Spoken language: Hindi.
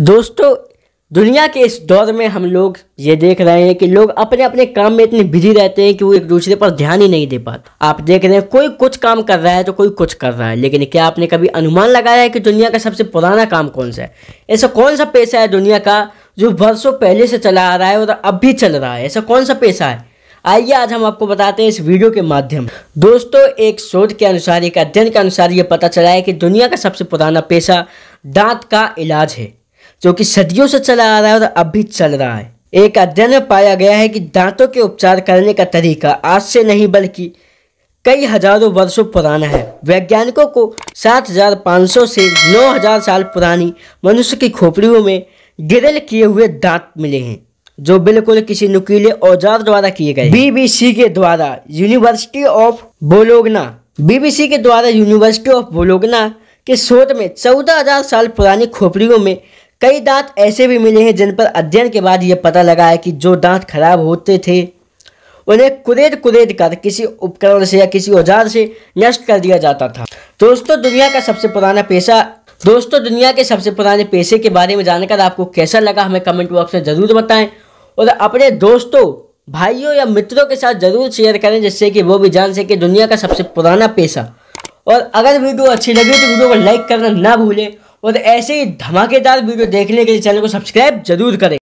दोस्तों दुनिया के इस दौर में हम लोग ये देख रहे हैं कि लोग अपने अपने काम में इतने बिजी रहते हैं कि वो एक दूसरे पर ध्यान ही नहीं दे पाते आप देख रहे हैं कोई कुछ काम कर रहा है तो कोई कुछ कर रहा है लेकिन क्या आपने कभी अनुमान लगाया है कि दुनिया का सबसे पुराना काम कौन सा है ऐसा कौन सा पेशा है दुनिया का जो वर्षों पहले से चला आ रहा है और अब भी चल रहा है ऐसा कौन सा पेशा है आइए आज हम आपको बताते हैं इस वीडियो के माध्यम दोस्तों एक शोध के अनुसार एक अध्ययन के अनुसार ये पता चला है कि दुनिया का सबसे पुराना पेशा दांत का इलाज है जो कि सदियों से चला आ रहा है और अब भी चल रहा है एक अध्ययन में पाया गया है कि दांतों के उपचार करने का तरीका आज से नहीं बल्कि कई हजारों वर्षों पुराना है वैज्ञानिकों को 7,500 से 9,000 साल पुरानी मनुष्य की खोपड़ियों में गिरल किए हुए दांत मिले हैं जो बिल्कुल किसी नुकीले औजार द्वारा किए गए बीबीसी के द्वारा यूनिवर्सिटी ऑफ बोलोगना बीबीसी के द्वारा यूनिवर्सिटी ऑफ बोलोगना के शोध में 14,000 साल पुरानी खोपड़ियों में कई दांत ऐसे भी मिले हैं जिन पर अध्ययन के बाद यह पता लगा है कि जो दांत खराब होते थे उन्हें कुरेद कुरेद कर किसी उपकरण से या किसी औजार से नष्ट कर दिया जाता था दोस्तों दुनिया का सबसे पुराना पेशा दोस्तों दुनिया के सबसे पुराने पेशे के बारे में जानकर आपको कैसा लगा हमें कमेंट बॉक्स में ज़रूर बताएं और अपने दोस्तों भाइयों या मित्रों के साथ ज़रूर शेयर करें जिससे कि वो भी जान सके दुनिया का सबसे पुराना पेशा और अगर वीडियो अच्छी लगी तो वीडियो को लाइक करना ना भूलें और ऐसे ही धमाकेदार वीडियो देखने के लिए चैनल को सब्सक्राइब जरूर करें